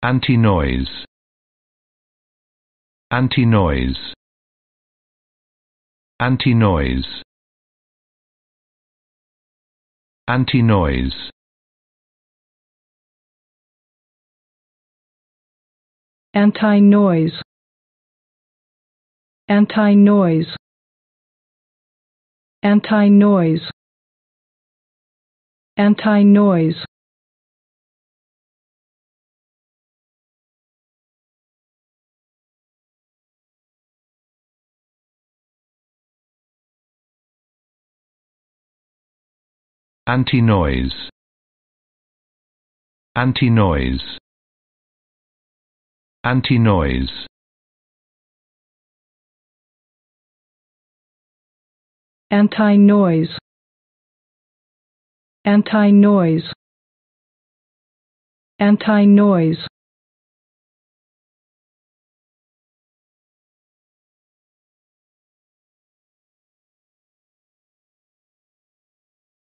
Anti-noise Anti-noise Anti-noise Anti-noise Anti-noise Anti-noise Anti-noise Anti-noise Anti-noise. Anti-noise. Anti-noise. Anti-noise. Anti-noise. Anti-noise.